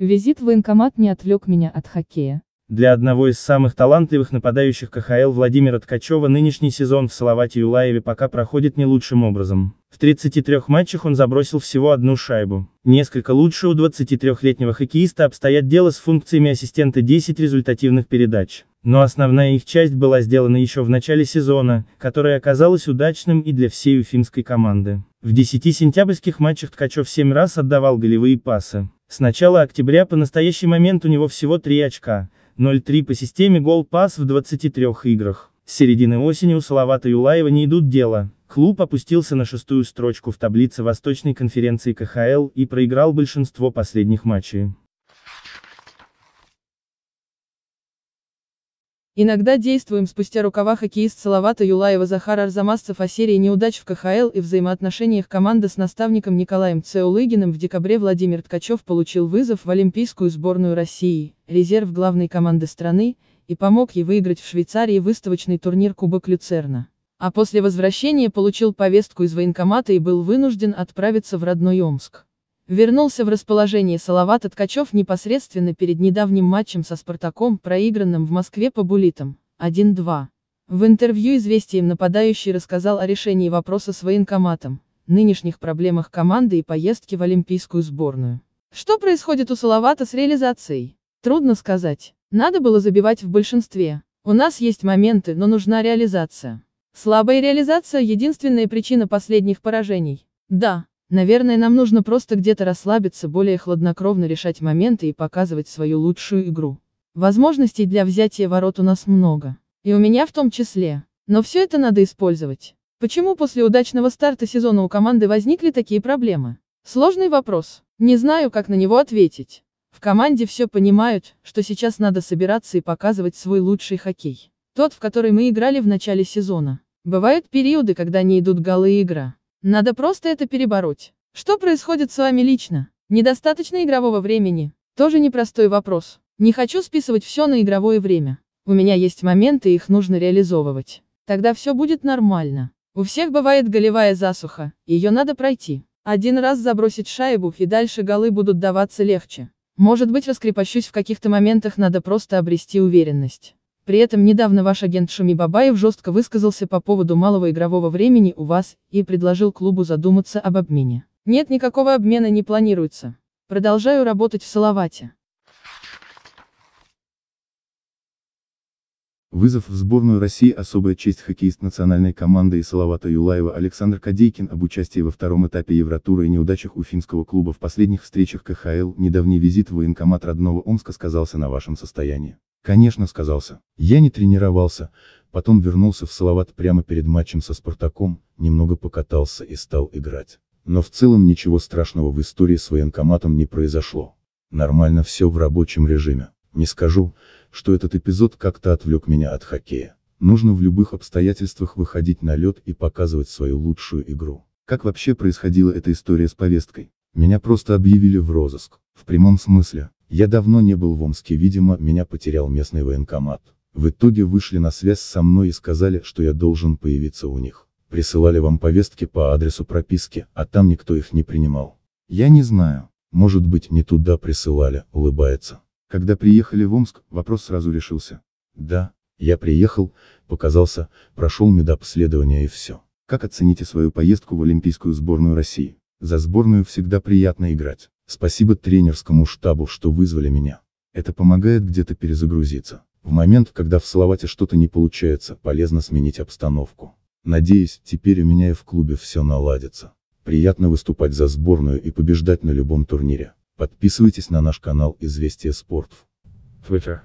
Визит в военкомат не отвлек меня от хоккея. Для одного из самых талантливых нападающих КХЛ Владимира Ткачева нынешний сезон в Салавате Юлаеве пока проходит не лучшим образом. В 33 матчах он забросил всего одну шайбу. Несколько лучше у 23-летнего хоккеиста обстоят дело с функциями ассистента 10 результативных передач. Но основная их часть была сделана еще в начале сезона, которая оказалась удачным и для всей уфимской команды. В 10 сентябрьских матчах Ткачев 7 раз отдавал голевые пасы. С начала октября по настоящий момент у него всего 3 очка, 0-3 по системе гол-пас в 23 играх. С середины осени у Салавата Юлаева не идут дела. Клуб опустился на шестую строчку в таблице Восточной конференции КХЛ и проиграл большинство последних матчей. Иногда действуем спустя рукава хоккеист Салавата Юлаева Захар Арзамасцев о серии неудач в КХЛ и взаимоотношениях команды с наставником Николаем Цеулыгиным в декабре Владимир Ткачев получил вызов в Олимпийскую сборную России, резерв главной команды страны, и помог ей выиграть в Швейцарии выставочный турнир Кубок Люцерна. А после возвращения получил повестку из военкомата и был вынужден отправиться в родной Омск. Вернулся в расположение Салават Ткачев непосредственно перед недавним матчем со «Спартаком», проигранным в Москве по булитам, 1-2. В интервью «Известиям» нападающий рассказал о решении вопроса с военкоматом, нынешних проблемах команды и поездке в олимпийскую сборную. Что происходит у Салавата с реализацией? Трудно сказать. Надо было забивать в большинстве. У нас есть моменты, но нужна реализация. Слабая реализация – единственная причина последних поражений. Да, Наверное, нам нужно просто где-то расслабиться, более хладнокровно решать моменты и показывать свою лучшую игру. Возможностей для взятия ворот у нас много. И у меня в том числе. Но все это надо использовать. Почему после удачного старта сезона у команды возникли такие проблемы? Сложный вопрос. Не знаю, как на него ответить. В команде все понимают, что сейчас надо собираться и показывать свой лучший хоккей. Тот, в который мы играли в начале сезона. Бывают периоды, когда не идут голы и игра. Надо просто это перебороть. Что происходит с вами лично? Недостаточно игрового времени. Тоже непростой вопрос. Не хочу списывать все на игровое время. У меня есть моменты, их нужно реализовывать. Тогда все будет нормально. У всех бывает голевая засуха, ее надо пройти. Один раз забросить шайбу, и дальше голы будут даваться легче. Может быть раскрепощусь в каких-то моментах, надо просто обрести уверенность. При этом недавно ваш агент Шуми Бабаев жестко высказался по поводу малого игрового времени у вас и предложил клубу задуматься об обмене. Нет, никакого обмена не планируется. Продолжаю работать в Салавате. Вызов в сборную России особая честь хоккеист национальной команды и Салавата Юлаева Александр Кадейкин об участии во втором этапе Евротура и неудачах у финского клуба в последних встречах КХЛ, недавний визит в военкомат родного Омска сказался на вашем состоянии. Конечно, сказался. Я не тренировался, потом вернулся в Салават прямо перед матчем со Спартаком, немного покатался и стал играть. Но в целом ничего страшного в истории с военкоматом не произошло. Нормально все в рабочем режиме. Не скажу, что этот эпизод как-то отвлек меня от хоккея. Нужно в любых обстоятельствах выходить на лед и показывать свою лучшую игру. Как вообще происходила эта история с повесткой? Меня просто объявили в розыск. В прямом смысле. Я давно не был в Омске, видимо, меня потерял местный военкомат. В итоге вышли на связь со мной и сказали, что я должен появиться у них. Присылали вам повестки по адресу прописки, а там никто их не принимал. Я не знаю. Может быть, не туда присылали, улыбается. Когда приехали в Омск, вопрос сразу решился. Да, я приехал, показался, прошел медобследование и все. Как оцените свою поездку в Олимпийскую сборную России? За сборную всегда приятно играть. Спасибо тренерскому штабу, что вызвали меня. Это помогает где-то перезагрузиться. В момент, когда в Салавате что-то не получается, полезно сменить обстановку. Надеюсь, теперь у меня и в клубе все наладится. Приятно выступать за сборную и побеждать на любом турнире. Подписывайтесь на наш канал Известия Спортов. Twitter.